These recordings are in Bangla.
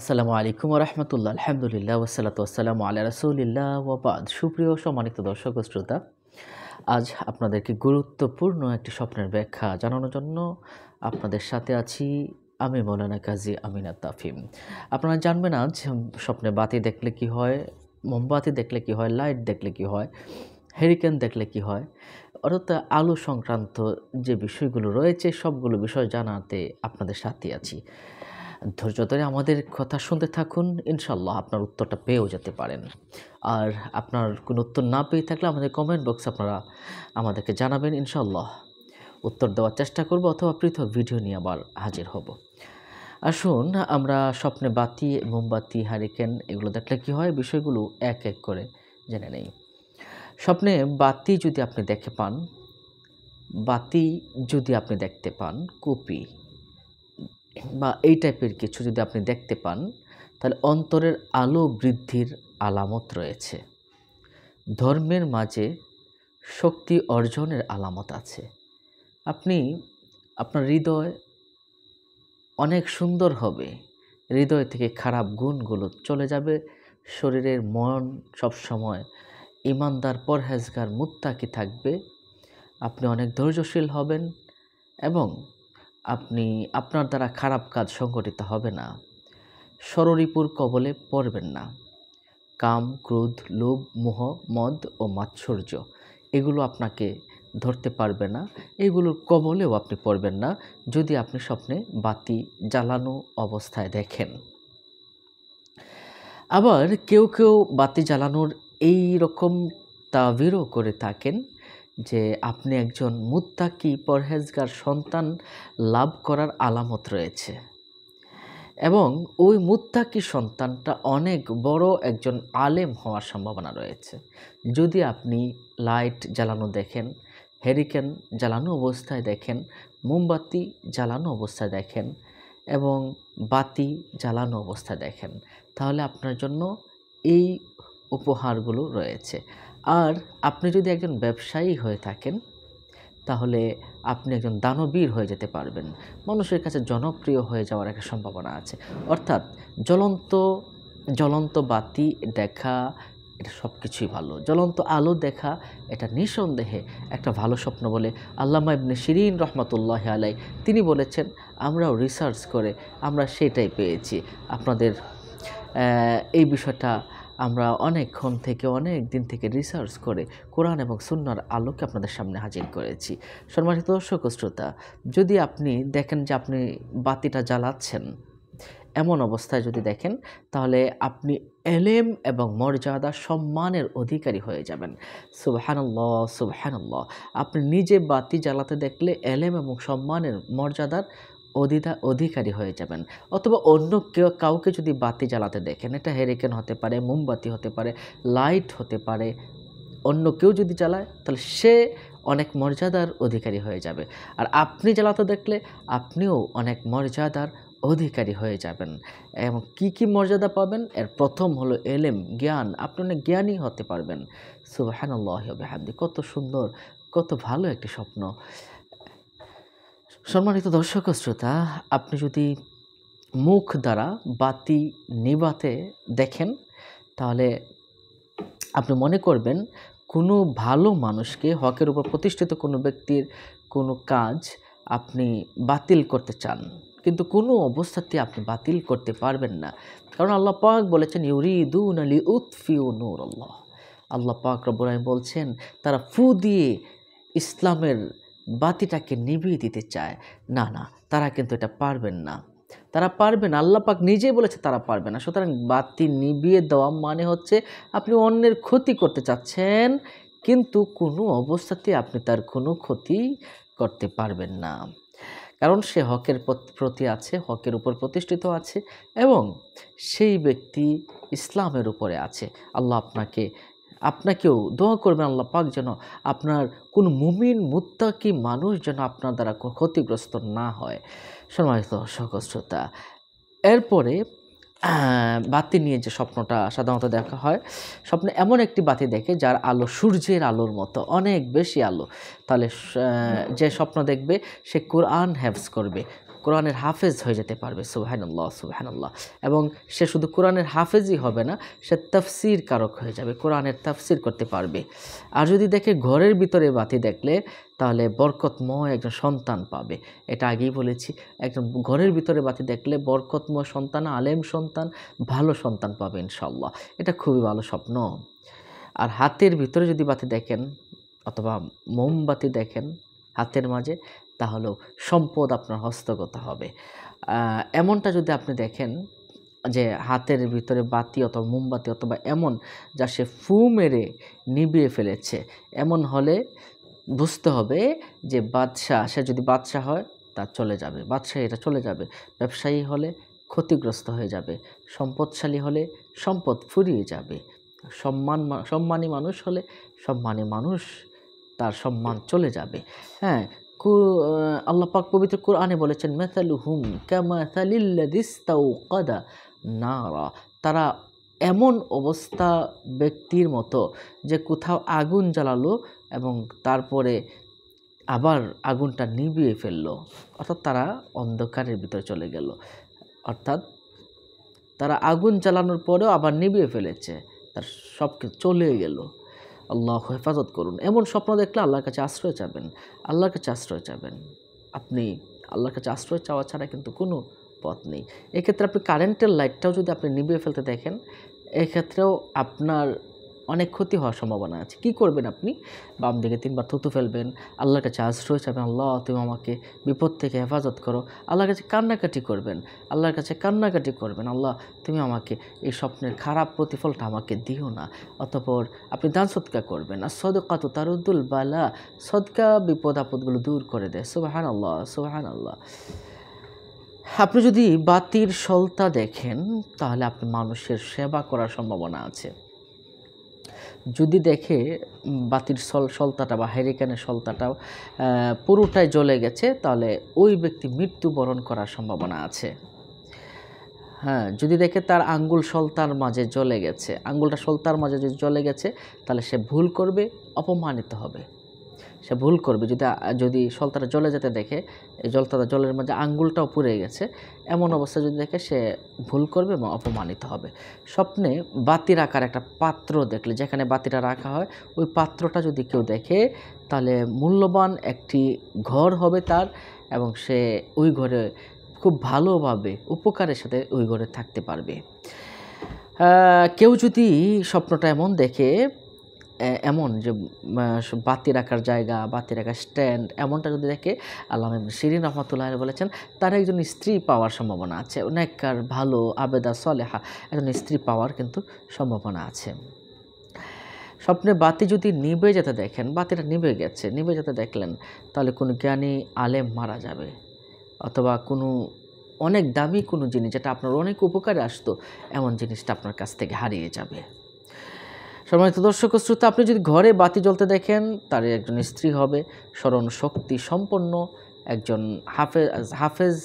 আসসালামু আলাইকুম রহমতুল্লাহ আলহামদুলিল্লাহ ওসালাত আসসালামু আল্লাহ রসুলিল্লাহ ওবাদ সুপ্রিয় সম্মানিত দর্শক শ্রোতা আজ আপনাদেরকে গুরুত্বপূর্ণ একটি স্বপ্নের ব্যাখ্যা জানানোর জন্য আপনাদের সাথে আছি আমি মৌলানা কাজী আমিনা তাফিম আপনারা জানবেন আজ স্বপ্নে বাতি দেখলে কি হয় মোমবাতি দেখলে কি হয় লাইট দেখলে কি হয় হেরিকেন দেখলে কি হয় অর্থাৎ আলো সংক্রান্ত যে বিষয়গুলো রয়েছে সবগুলো বিষয় জানাতে আপনাদের সাথে আছি ধৈর্য ধরে আমাদের কথা শুনতে থাকুন ইনশাল্লাহ আপনার উত্তরটা পেয়েও যেতে পারেন আর আপনার কোনো উত্তর না পেয়ে থাকলে আমাদের কমেন্ট বক্সে আপনারা আমাদেরকে জানাবেন ইনশাল্লাহ উত্তর দেওয়ার চেষ্টা করব অথবা পৃথক ভিডিও নিয়ে আবার হাজির হব আসুন আমরা স্বপ্নে বাতি মোমবাতি হ্যারিকেন এগুলো দেখলে কি হয় বিষয়গুলো এক এক করে জেনে নেই স্বপ্নে বাতি যদি আপনি দেখে পান বাতি যদি আপনি দেখতে পান কপি বা এই টাইপের কিছু যদি আপনি দেখতে পান তাহলে অন্তরের আলো বৃদ্ধির আলামত রয়েছে ধর্মের মাঝে শক্তি অর্জনের আলামত আছে আপনি আপনার হৃদয় অনেক সুন্দর হবে হৃদয় থেকে খারাপ গুণগুলো চলে যাবে শরীরের মন সবসময় ইমানদার পরহেজগার মুত্তাকি থাকবে আপনি অনেক ধৈর্যশীল হবেন এবং আপনি আপনার দ্বারা খারাপ কাজ সংগঠিত হবে না সররিপুর কবলে পড়বেন না কাম ক্রোধ লোভ মোহ মদ ও মাৎসর্য এগুলো আপনাকে ধরতে পারবে না এগুলোর কবলেও আপনি পড়বেন না যদি আপনি স্বপ্নে বাতি জ্বালানো অবস্থায় দেখেন আবার কেউ কেউ বাতি জ্বালানোর এই রকম তাবিরও করে থাকেন যে আপনি একজন মুত্তাকি পরহেজগার সন্তান লাভ করার আলামত রয়েছে এবং ওই মুত্তাকি সন্তানটা অনেক বড় একজন আলেম হওয়ার সম্ভাবনা রয়েছে যদি আপনি লাইট জ্বালানো দেখেন হ্যারিকেন জ্বালানো অবস্থায় দেখেন মোমবাতি জ্বালানো অবস্থায় দেখেন এবং বাতি জ্বালানো অবস্থায় দেখেন তাহলে আপনার জন্য এই উপহারগুলো রয়েছে আর আপনি যদি একজন ব্যবসায়ী হয়ে থাকেন তাহলে আপনি একজন দানবীর হয়ে যেতে পারবেন মানুষের কাছে জনপ্রিয় হয়ে যাওয়ার একটা সম্ভাবনা আছে অর্থাৎ জ্বলন্ত জ্বলন্ত বাতি দেখা এটা সব কিছুই ভালো জ্বলন্ত আলো দেখা এটা নিঃসন্দেহে একটা ভালো স্বপ্ন বলে আল্লামা ইবনে শিরিন রহমতুল্লাহ আলাই তিনি বলেছেন আমরাও রিসার্চ করে আমরা সেটাই পেয়েছি আপনাদের এই বিষয়টা আমরা অনেকক্ষণ থেকে অনেক দিন থেকে রিসার্চ করে কোরআন এবং সুন্নার আলোকে আপনাদের সামনে হাজির করেছি সম্মানিত দর্শক শ্রোতা যদি আপনি দেখেন যে আপনি বাতিটা জ্বালাচ্ছেন এমন অবস্থায় যদি দেখেন তাহলে আপনি এলেম এবং মর্যাদা সম্মানের অধিকারী হয়ে যাবেন সুবহানাল্লাহ সুবহানাল্লাহ আপনি নিজে বাতি জ্বালাতে দেখলে এলেম এবং সম্মানের মর্যাদার অধিদা অধিকারী হয়ে যাবেন অথবা অন্য কেউ কাউকে যদি বাতি জ্বালাতে দেখেন এটা হেরিকেন হতে পারে মোমবাতি হতে পারে লাইট হতে পারে অন্য কেউ যদি জ্বালায় তাহলে সে অনেক মর্যাদার অধিকারী হয়ে যাবে আর আপনি জ্বালাতে দেখলে আপনিও অনেক মর্যাদার অধিকারী হয়ে যাবেন এবং কি কি মর্যাদা পাবেন এর প্রথম হলো এলেম জ্ঞান আপনি অনেক জ্ঞানী হতে পারবেন সুবাহান্লাহ কত সুন্দর কত ভালো একটি স্বপ্ন সম্মানিত দর্শক শ্রোতা আপনি যদি মুখ দ্বারা বাতি নিবাতে দেখেন তাহলে আপনি মনে করবেন কোনো ভালো মানুষকে হকের উপর প্রতিষ্ঠিত কোনো ব্যক্তির কোনো কাজ আপনি বাতিল করতে চান কিন্তু কোনো অবস্থাতে আপনি বাতিল করতে পারবেন না কারণ আল্লাহ পাক বলেছেন ইউরিদুন আলী উৎফিউ নূর আল্লাহ আল্লাহ পাক রব্বরাই বলছেন তারা ফু দিয়ে ইসলামের বাতিটাকে নিভিয়ে দিতে চায় না না তারা কিন্তু এটা পারবেন না তারা পারবে না আল্লাপাক নিজেই বলেছে তারা পারবে না সুতরাং বাতি নিভিয়ে দেওয়া মানে হচ্ছে আপনি অন্যের ক্ষতি করতে চাচ্ছেন কিন্তু কোনো অবস্থাতে আপনি তার কোনো ক্ষতি করতে পারবেন না কারণ সে হকের প্রতি আছে হকের উপর প্রতিষ্ঠিত আছে এবং সেই ব্যক্তি ইসলামের উপরে আছে আল্লাহ আপনাকে আপনাকেও দোয়া করবেন আল্লাহ পাক যেন আপনার কোন মুমিন মুত্তাকি মানুষ যেন আপনার দ্বারা ক্ষতিগ্রস্ত না হয় সম্মানিত দর্শক শ্রোতা এরপরে বাতি নিয়ে যে স্বপ্নটা সাধারণত দেখা হয় স্বপ্নে এমন একটি বাতি দেখে যার আলো সূর্যের আলোর মতো অনেক বেশি আলো তাহলে যে স্বপ্ন দেখবে সে কোরআন হ্যাভস করবে কোরআনের হাফেজ হয়ে যেতে পারবে সুবাহানুল্লাহ সুবাহানুল্লাহ এবং সে শুধু কোরআনের হাফেজই হবে না সে তফসির কারক হয়ে যাবে কোরআনের তফসির করতে পারবে আর যদি দেখে ঘরের ভিতরে বাতি দেখলে তাহলে বরকতময় একজন সন্তান পাবে এটা আগেই বলেছি একজন ঘরের ভিতরে বাতি দেখলে বরকতময় সন্তান আলেম সন্তান ভালো সন্তান পাবে ইনশাল্লাহ এটা খুবই ভালো স্বপ্ন আর হাতের ভিতরে যদি বাতি দেখেন অথবা মোমবাতি দেখেন হাতের মাঝে তাহলেও সম্পদ আপনার হস্তগত হবে এমনটা যদি আপনি দেখেন যে হাতের ভিতরে বাতি অথবা মোমবাতি অথবা এমন যা সে ফু মেরে নিবিয়ে ফেলেছে এমন হলে বুঝতে হবে যে বাদশাহ সে যদি বাদশাহ হয় তা চলে যাবে বাদশাহী এটা চলে যাবে ব্যবসায়ী হলে ক্ষতিগ্রস্ত হয়ে যাবে সম্পদশালী হলে সম্পদ ফুরিয়ে যাবে সম্মান সম্মানী মানুষ হলে সম্মানী মানুষ তার সম্মান চলে যাবে হ্যাঁ আল্লাহ পাক পবিত্র কোরআনে বলেছেন মেথালু হুম কামাথালিল্লাদিস্তাউকাদা নারা তারা এমন অবস্থা ব্যক্তির মতো যে কোথাও আগুন জ্বালালো এবং তারপরে আবার আগুনটা নিভিয়ে ফেললো অর্থাৎ তারা অন্ধকারের ভিতরে চলে গেল অর্থাৎ তারা আগুন জ্বালানোর পরেও আবার নিভিয়ে ফেলেছে তার সব চলে গেল আল্লাহ হেফাজত করুন এমন স্বপ্ন দেখলে আল্লাহর কাছে আশ্রয় চাবেন আল্লাহর কাছে আশ্রয় চাবেন আপনি আল্লাহর কাছে আশ্রয় চাওয়া ছাড়া কিন্তু কোনো পথ নেই এক্ষেত্রে আপনি কারেন্টের লাইটটাও যদি আপনি নিভিয়ে ফেলতে দেখেন এক্ষেত্রেও আপনার অনেক ক্ষতি হওয়ার সম্ভাবনা আছে কি করবেন আপনি বাম দিকে তিনবার থুতু ফেলবেন আল্লাহর কাছে আশ্রয় চাবেন আল্লাহ তুমি আমাকে বিপদ থেকে হেফাজত করো আল্লাহর কাছে কান্নাকাটি করবেন আল্লাহর কাছে কান্নাকাটি করবেন আল্লাহ তুমি আমাকে এই স্বপ্নের খারাপ প্রতিফলটা আমাকে দিও না অতপর আপনি দান সদকা করবেন আর সদকা তো তারুদ্দুল বালা সদকা বিপদ আপদগুলো দূর করে দেয় সুবাহান আল্লাহ সুবাহান আল্লাহ আপনি যদি বাতির সলতা দেখেন তাহলে আপনি মানুষের সেবা করার সম্ভাবনা আছে যদি দেখে বাতির সল সলতাটা বা হ্যারিকেনের সলতাটা পুরোটাই জ্বলে গেছে তাহলে ওই ব্যক্তি মৃত্যুবরণ করার সম্ভাবনা আছে হ্যাঁ যদি দেখে তার আঙ্গুল সলতার মাঝে জ্বলে গেছে আঙ্গুলটা সলতার মাঝে যদি জ্বলে গেছে তাহলে সে ভুল করবে অপমানিত হবে সে ভুল করবে যদি যদি সলতাটা জলে যেতে দেখে এই জলতাটা জলের মাঝে আঙ্গুলটাও পুড়ে গেছে এমন অবস্থা যদি দেখে সে ভুল করবে এবং অপমানিত হবে স্বপ্নে বাতির আকার একটা পাত্র দেখলে যেখানে বাতিটা রাখা হয় ওই পাত্রটা যদি কেউ দেখে তাহলে মূল্যবান একটি ঘর হবে তার এবং সে ওই ঘরে খুব ভালোভাবে উপকারের সাথে ওই ঘরে থাকতে পারবে কেউ যদি স্বপ্নটা এমন দেখে এমন যে বাতি রাখার জায়গা বাতি রাখার স্ট্যান্ড এমনটা যদি দেখে আল্লাহ শিরিন রহমতুল্লাহ বলেছেন তার একজন স্ত্রী পাওয়ার সম্ভাবনা আছে অনেককার ভালো আবেদা সলেহা একজন স্ত্রী পাওয়ার কিন্তু সম্ভাবনা আছে স্বপ্নে বাতি যদি নিবে যেতে দেখেন বাতিটা নিবে গেছে নিবে যেতে দেখলেন তাহলে কোনো জ্ঞানী আলেম মারা যাবে অথবা কোনো অনেক দামি কোনো জিনিস যেটা আপনার অনেক উপকারে আসতো এমন জিনিসটা আপনার কাছ থেকে হারিয়ে যাবে সম্মানিত দর্শক শ্রোতা আপনি যদি ঘরে বাতি জ্বলতে দেখেন তার একজন স্ত্রী হবে স্মরণ শক্তি সম্পন্ন একজন হাফেজ হাফেজ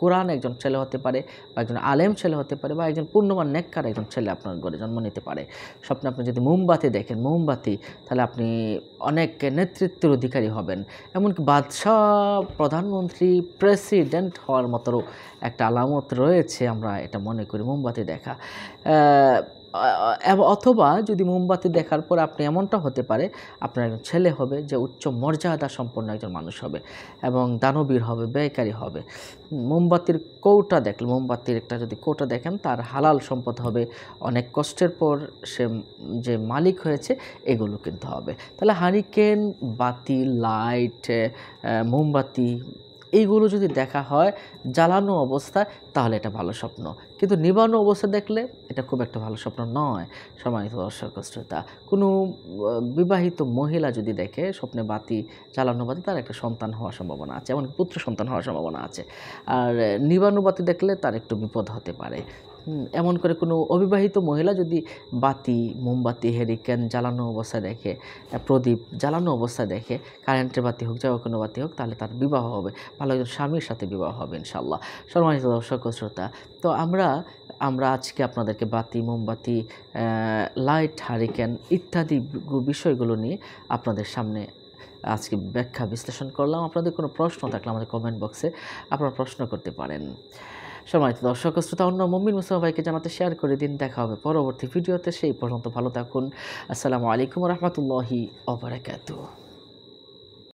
কোরআন একজন ছেলে হতে পারে বা একজন আলেম ছেলে হতে পারে বা একজন পূর্ণবান নেককার একজন ছেলে আপনার ঘরে জন্ম নিতে পারে স্বপ্নে আপনি যদি মোমবাতি দেখেন মোমবাতি তাহলে আপনি অনেক নেতৃত্বের অধিকারী হবেন এমনকি বাদশাহ প্রধানমন্ত্রী প্রেসিডেন্ট হওয়ার মতো একটা আলামত রয়েছে আমরা এটা মনে করি মোমবাতি দেখা অথবা যদি মোমবাতি দেখার পর আপনি এমনটা হতে পারে আপনার একজন ছেলে হবে যে উচ্চ মর্যাদা সম্পন্ন একজন মানুষ হবে এবং দানবীর হবে বেকারি হবে মোমবাতির কৌটা দেখলে মোমবাতির একটা যদি কৌটা দেখেন তার হালাল সম্পদ হবে অনেক কষ্টের পর সে যে মালিক হয়েছে এগুলো কিন্তু হবে তাহলে হারিকেন বাতি লাইট মোমবাতি এইগুলো যদি দেখা হয় জ্বালানো অবস্থায় তাহলে এটা ভালো স্বপ্ন কিন্তু নিবানো অবস্থা দেখলে এটা খুব একটা ভালো স্বপ্ন নয় সম্মানিত দর্শক শ্রোতা কোনো বিবাহিত মহিলা যদি দেখে স্বপ্নে বাতি জ্বালানো বাতি তার একটা সন্তান হওয়ার সম্ভাবনা আছে এমনকি পুত্র সন্তান হওয়ার সম্ভাবনা আছে আর নিবানো বাতি দেখলে তার একটু বিপদ হতে পারে এমন করে কোনো অবিবাহিত মহিলা যদি বাতি মোমবাতি হেরিকেন জ্বালানো অবস্থায় দেখে প্রদীপ জ্বালানো অবস্থায় দেখে কারেন্টের বাতি হোক যাওয়া কোনো বাতি হোক তাহলে তার বিবাহ হবে ভালো একজন স্বামীর সাথে বিবাহ হবে ইনশাল্লাহ সম্মানিত দর্শক শ্রোতা তো আমরা আমরা আজকে আপনাদেরকে বাতি মোমবাতি লাইট হারিকেন ইত্যাদি বিষয়গুলো নিয়ে আপনাদের সামনে আজকে ব্যাখ্যা বিশ্লেষণ করলাম আপনাদের কোনো প্রশ্ন থাকলে আমাদের কমেন্ট বক্সে আপনারা প্রশ্ন করতে পারেন সম্মানিত দর্শক শ্রোতা অন্য মম্মিন মুসলাম ভাইকে জানাতে শেয়ার করে দিন দেখা হবে পরবর্তী ভিডিওতে সেই পর্যন্ত ভালো থাকুন আসসালামু আলাইকুম রহমতুল্লাহি অবরাকাতু